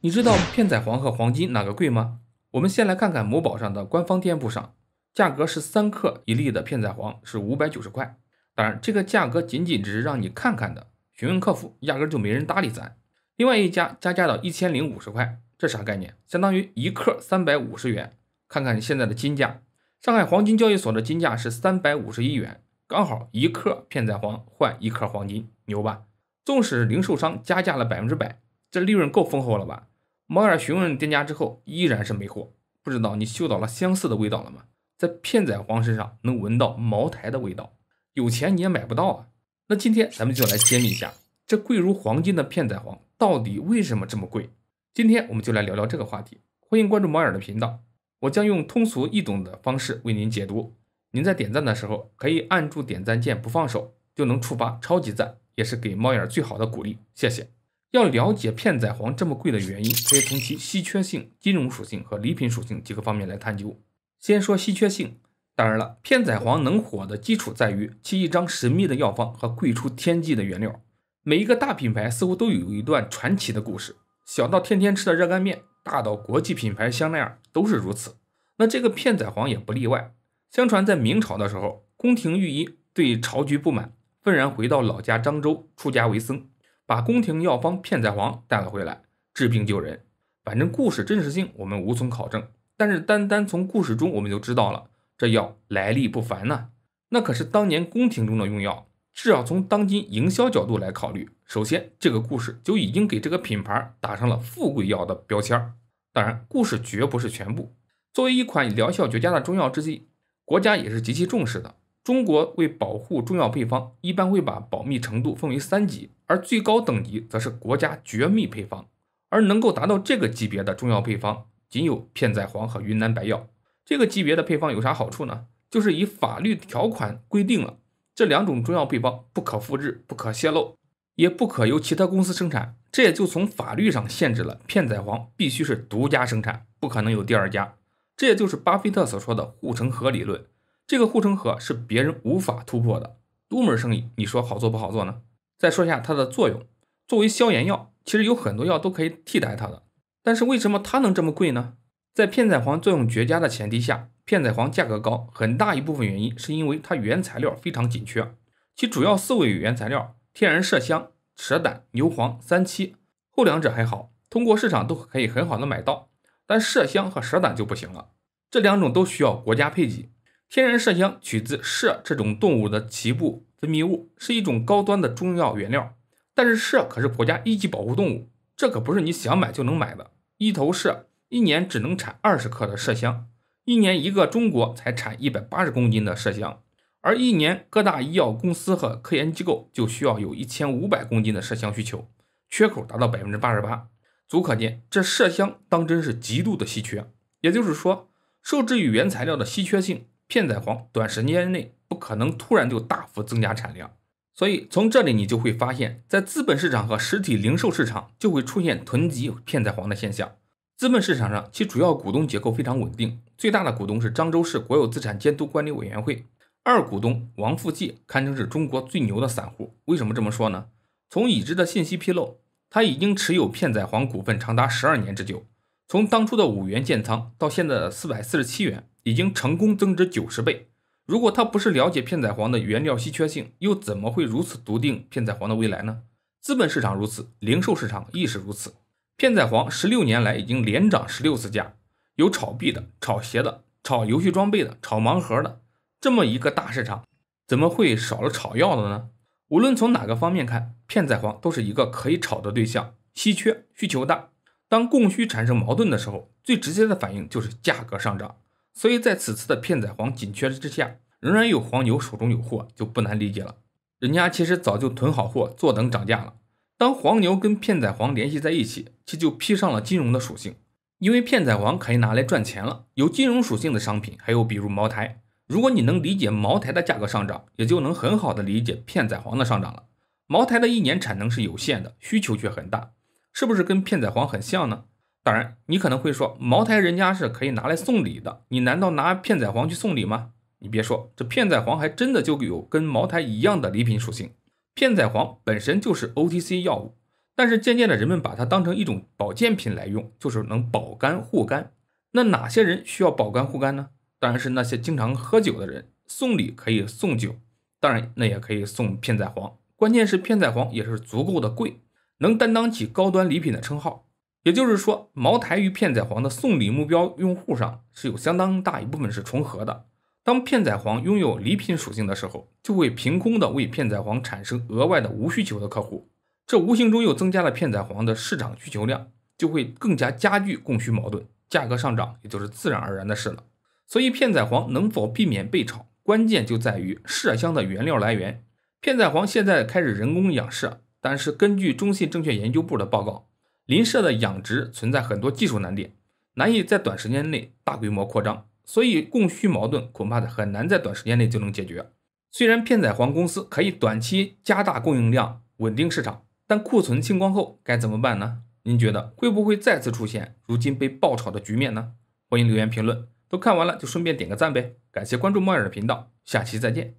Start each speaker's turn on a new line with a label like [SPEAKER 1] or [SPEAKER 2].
[SPEAKER 1] 你知道片仔癀和黄金哪个贵吗？我们先来看看某宝上的官方店铺上，价格是三克一粒的片仔癀是五百九十块，当然这个价格仅仅只是让你看看的，询问客服压根就没人搭理咱。另外一家加价到一千零五十块，这啥概念？相当于一克三百五十元。看看现在的金价，上海黄金交易所的金价是三百五十一元，刚好一克片仔癀换一克黄金，牛吧？纵使零售商加价了百分之百，这利润够丰厚了吧？猫眼询问店家之后，依然是没货。不知道你嗅到了相似的味道了吗？在片仔癀身上能闻到茅台的味道，有钱你也买不到啊！那今天咱们就来揭秘一下，这贵如黄金的片仔癀到底为什么这么贵？今天我们就来聊聊这个话题。欢迎关注猫眼的频道，我将用通俗易懂的方式为您解读。您在点赞的时候可以按住点赞键不放手，就能触发超级赞，也是给猫眼最好的鼓励。谢谢。要了解片仔癀这么贵的原因，可以从其稀缺性、金融属性和礼品属性几个方面来探究。先说稀缺性，当然了，片仔癀能火的基础在于其一张神秘的药方和贵出天际的原料。每一个大品牌似乎都有一段传奇的故事，小到天天吃的热干面，大到国际品牌香奈儿都是如此。那这个片仔癀也不例外。相传在明朝的时候，宫廷御医对朝局不满，愤然回到老家漳州出家为僧。把宫廷药方片仔癀带了回来治病救人，反正故事真实性我们无从考证，但是单单从故事中我们就知道了这药来历不凡呢，那可是当年宫廷中的用药，至少从当今营销角度来考虑，首先这个故事就已经给这个品牌打上了富贵药的标签儿，当然故事绝不是全部，作为一款疗效绝佳的中药制剂，国家也是极其重视的。中国为保护中药配方，一般会把保密程度分为三级，而最高等级则是国家绝密配方。而能够达到这个级别的重要配方，仅有片仔癀和云南白药。这个级别的配方有啥好处呢？就是以法律条款规定了这两种中药配方不可复制、不可泄露，也不可由其他公司生产。这也就从法律上限制了片仔癀必须是独家生产，不可能有第二家。这也就是巴菲特所说的护城河理论。这个护城河是别人无法突破的，独门生意，你说好做不好做呢？再说一下它的作用，作为消炎药，其实有很多药都可以替代它的，但是为什么它能这么贵呢？在片仔癀作用绝佳的前提下，片仔癀价格高，很大一部分原因是因为它原材料非常紧缺，其主要四味原材料：天然麝香、蛇胆、牛黄、三七。后两者还好，通过市场都可以很好的买到，但麝香和蛇胆就不行了，这两种都需要国家配给。天然麝香取自麝这种动物的脐部分泌物，是一种高端的中药原料。但是麝可是国家一级保护动物，这可不是你想买就能买的。一头麝一年只能产二十克的麝香，一年一个中国才产一百八十公斤的麝香，而一年各大医药公司和科研机构就需要有一千五百公斤的麝香需求，缺口达到百分之八十八，足可见这麝香当真是极度的稀缺。也就是说，受制于原材料的稀缺性。片仔癀短时间内不可能突然就大幅增加产量，所以从这里你就会发现，在资本市场和实体零售市场就会出现囤积片仔癀的现象。资本市场上，其主要股东结构非常稳定，最大的股东是漳州市国有资产监督管理委员会，二股东王富记堪称是中国最牛的散户。为什么这么说呢？从已知的信息披露，他已经持有片仔癀股份长达十二年之久，从当初的五元建仓到现在的四百四十七元。已经成功增值九十倍。如果他不是了解片仔癀的原料稀缺性，又怎么会如此笃定片仔癀的未来呢？资本市场如此，零售市场亦是如此。片仔癀十六年来已经连涨十六次价，有炒币的、炒鞋的、炒游戏装备的、炒盲盒的，这么一个大市场，怎么会少了炒药的呢？无论从哪个方面看，片仔癀都是一个可以炒的对象，稀缺，需求大。当供需产生矛盾的时候，最直接的反应就是价格上涨。所以在此次的片仔癀紧缺之下，仍然有黄牛手中有货，就不难理解了。人家其实早就囤好货，坐等涨价了。当黄牛跟片仔癀联系在一起，其就披上了金融的属性，因为片仔癀可以拿来赚钱了。有金融属性的商品，还有比如茅台。如果你能理解茅台的价格上涨，也就能很好的理解片仔癀的上涨了。茅台的一年产能是有限的，需求却很大，是不是跟片仔癀很像呢？当然，你可能会说，茅台人家是可以拿来送礼的，你难道拿片仔癀去送礼吗？你别说，这片仔癀还真的就有跟茅台一样的礼品属性。片仔癀本身就是 OTC 药物，但是渐渐的，人们把它当成一种保健品来用，就是能保肝护肝。那哪些人需要保肝护肝呢？当然是那些经常喝酒的人。送礼可以送酒，当然那也可以送片仔癀，关键是片仔癀也是足够的贵，能担当起高端礼品的称号。也就是说，茅台与片仔癀的送礼目标用户上是有相当大一部分是重合的。当片仔癀拥有礼品属性的时候，就会凭空的为片仔癀产生额外的无需求的客户，这无形中又增加了片仔癀的市场需求量，就会更加加剧供需矛盾，价格上涨也就是自然而然的事了。所以，片仔癀能否避免被炒，关键就在于麝香的原料来源。片仔癀现在开始人工养麝，但是根据中信证券研究部的报告。林舍的养殖存在很多技术难点，难以在短时间内大规模扩张，所以供需矛盾恐怕很难在短时间内就能解决。虽然片仔癀公司可以短期加大供应量，稳定市场，但库存清光后该怎么办呢？您觉得会不会再次出现如今被爆炒的局面呢？欢迎留言评论。都看完了就顺便点个赞呗，感谢关注猫眼的频道，下期再见。